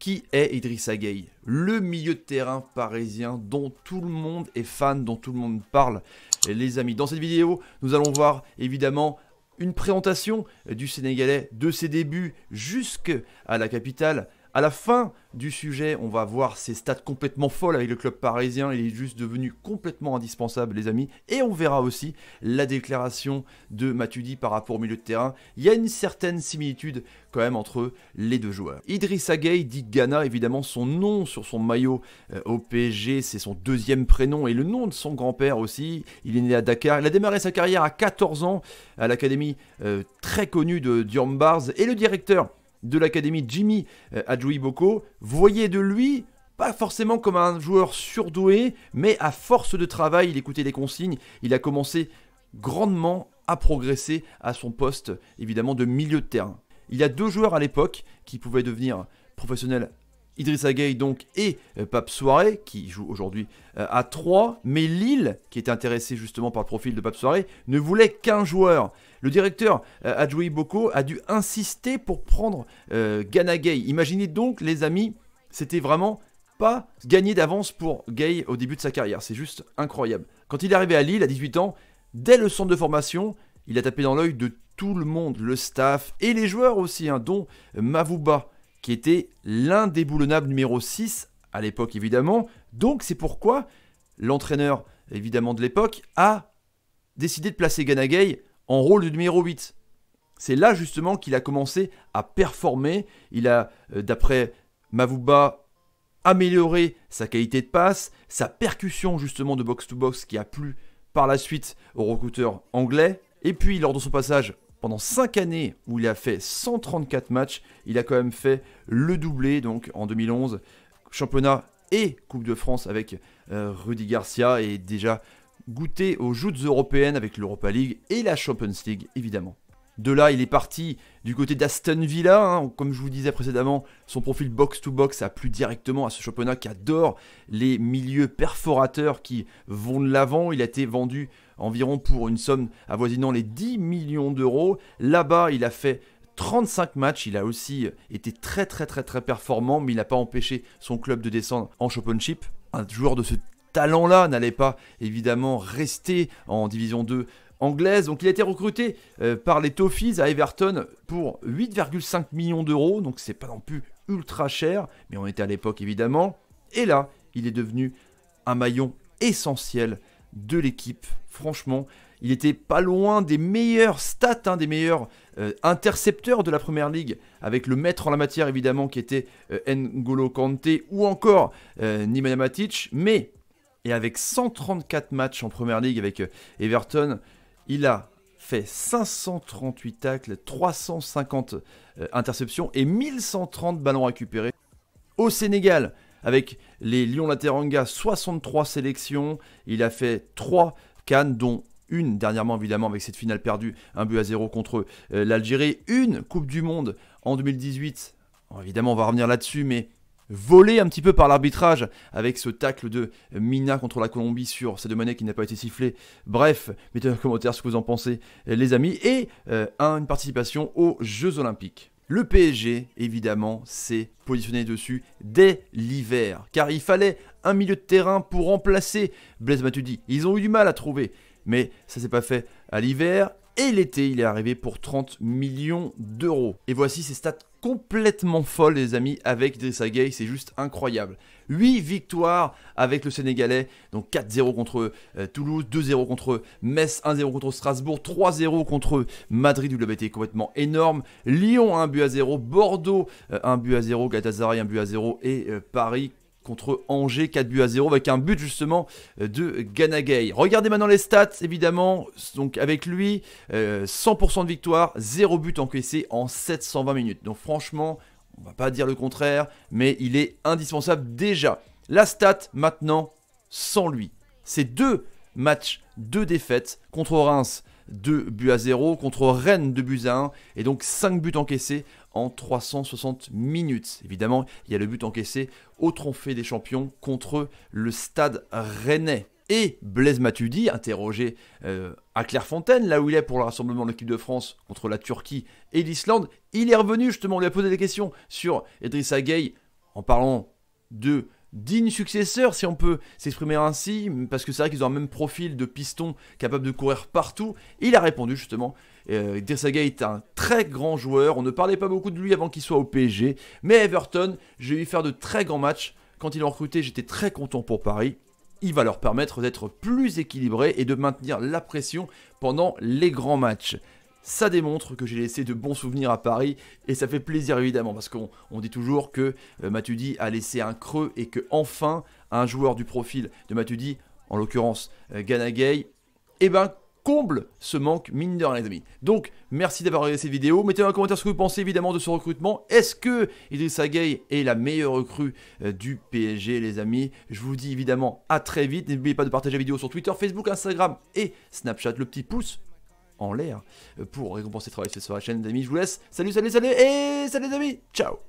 Qui est Idrissa Gueye Le milieu de terrain parisien dont tout le monde est fan, dont tout le monde parle. les amis, dans cette vidéo, nous allons voir évidemment une présentation du Sénégalais de ses débuts jusqu'à la capitale à la fin du sujet, on va voir ses stats complètement folles avec le club parisien. Il est juste devenu complètement indispensable, les amis. Et on verra aussi la déclaration de Matuidi par rapport au milieu de terrain. Il y a une certaine similitude quand même entre les deux joueurs. Idriss Gueye dit Ghana, évidemment, son nom sur son maillot euh, au PSG, c'est son deuxième prénom et le nom de son grand-père aussi. Il est né à Dakar. Il a démarré sa carrière à 14 ans à l'académie euh, très connue de Bars Et le directeur de l'académie Jimmy euh, Adjouiboko voyait de lui pas forcément comme un joueur surdoué, mais à force de travail, il écoutait les consignes, il a commencé grandement à progresser à son poste, évidemment, de milieu de terrain. Il y a deux joueurs à l'époque qui pouvaient devenir professionnels Idrissa Gueye donc et euh, Pape Soiré qui joue aujourd'hui euh, à 3, mais Lille, qui était intéressé justement par le profil de Pape Soiré, ne voulait qu'un joueur. Le directeur euh, Adjoui Boko a dû insister pour prendre Gana gay Imaginez donc les amis, c'était vraiment pas gagné d'avance pour Gay au début de sa carrière, c'est juste incroyable. Quand il est arrivé à Lille à 18 ans, dès le centre de formation, il a tapé dans l'œil de tout le monde, le staff et les joueurs aussi, hein, dont Mavuba qui était l'indéboulonnable numéro 6 à l'époque évidemment. Donc c'est pourquoi l'entraîneur évidemment de l'époque a décidé de placer Ganagay en rôle de numéro 8. C'est là justement qu'il a commencé à performer. Il a, euh, d'après Mavuba, amélioré sa qualité de passe, sa percussion justement de box-to-box qui a plu par la suite au recruteur anglais. Et puis lors de son passage pendant 5 années où il a fait 134 matchs, il a quand même fait le doublé, donc en 2011, championnat et Coupe de France avec Rudi euh, Rudy Garcia et déjà goûté aux joutes européennes avec l'Europa League et la Champions League évidemment. De là, il est parti du côté d'Aston Villa. Hein. Comme je vous disais précédemment, son profil box-to-box a plu directement à ce championnat qui adore les milieux perforateurs qui vont de l'avant. Il a été vendu environ pour une somme avoisinant les 10 millions d'euros. Là-bas, il a fait 35 matchs, il a aussi été très très très très performant, mais il n'a pas empêché son club de descendre en championship. Un joueur de ce talent-là n'allait pas évidemment rester en division 2 anglaise. Donc il a été recruté euh, par les Toffees à Everton pour 8,5 millions d'euros. Donc c'est pas non plus ultra cher, mais on était à l'époque évidemment. Et là, il est devenu un maillon essentiel de l'équipe. Franchement, il était pas loin des meilleurs stats, hein, des meilleurs euh, intercepteurs de la première ligue, avec le maître en la matière évidemment qui était euh, N'Golo Kante ou encore Nemanja mais et avec 134 matchs en première ligue avec Everton, il a fait 538 tacles, 350 euh, interceptions et 1130 ballons récupérés. Au Sénégal, avec les Lions Lateranga, 63 sélections. Il a fait 3 cannes, dont une dernièrement évidemment avec cette finale perdue, un but à zéro contre euh, l'Algérie. Une Coupe du Monde en 2018. évidemment, on va revenir là-dessus, mais volé un petit peu par l'arbitrage avec ce tacle de Mina contre la Colombie sur cette monnaie qui n'a pas été sifflé. Bref, mettez un commentaire ce que vous en pensez, les amis. Et euh, une participation aux Jeux Olympiques. Le PSG, évidemment, s'est positionné dessus dès l'hiver, car il fallait un milieu de terrain pour remplacer Blaise Matuidi. Ils ont eu du mal à trouver, mais ça s'est pas fait à l'hiver. Et l'été, il est arrivé pour 30 millions d'euros. Et voici ses stats complètement folle, les amis, avec Idrissa Gueye. C'est juste incroyable. 8 victoires avec le Sénégalais. Donc 4-0 contre euh, Toulouse, 2-0 contre Metz, 1-0 contre Strasbourg, 3-0 contre Madrid, où le avait complètement énorme. Lyon, 1 but à 0. Bordeaux, 1 euh, but à 0. Galatasaray, 1 but à 0. Et euh, Paris, contre Angers, 4 buts à 0 avec un but justement euh, de Ganagay. Regardez maintenant les stats évidemment, donc avec lui 100% euh, de victoire, 0 but encaissé en 720 minutes. Donc franchement, on va pas dire le contraire, mais il est indispensable déjà. La stat maintenant sans lui. C'est deux matchs, deux défaites contre Reims 2 buts à 0 contre Rennes 2 buts à 1 et donc 5 buts encaissés en 360 minutes. Évidemment, il y a le but encaissé au Trophée des Champions contre le Stade Rennais. Et Blaise Matudi, interrogé euh, à Clairefontaine, là où il est pour le rassemblement de l'équipe de France contre la Turquie et l'Islande, il est revenu justement, on lui a posé des questions sur Edris Gueye en parlant de digne successeur, si on peut s'exprimer ainsi, parce que c'est vrai qu'ils ont un même profil de piston capable de courir partout. Il a répondu justement. Euh, est un très grand joueur. On ne parlait pas beaucoup de lui avant qu'il soit au PSG. Mais Everton, j'ai vu faire de très grands matchs. Quand il a recruté, j'étais très content pour Paris. Il va leur permettre d'être plus équilibré et de maintenir la pression pendant les grands matchs ça démontre que j'ai laissé de bons souvenirs à Paris et ça fait plaisir évidemment parce qu'on dit toujours que euh, Mathudi a laissé un creux et que enfin un joueur du profil de Matuidi, en l'occurrence euh, Ganagay, eh ben comble ce manque mineur, les amis. Donc merci d'avoir regardé cette vidéo, mettez un commentaire ce que vous pensez évidemment de ce recrutement. Est-ce que Idrissa Gueye est la meilleure recrue euh, du PSG les amis Je vous dis évidemment à très vite, n'oubliez pas de partager la vidéo sur Twitter, Facebook, Instagram et Snapchat, le petit pouce en l'air euh, pour récompenser le travail fait sur la chaîne, d'Amis. Je vous laisse. Salut, salut, salut et salut les amis. Ciao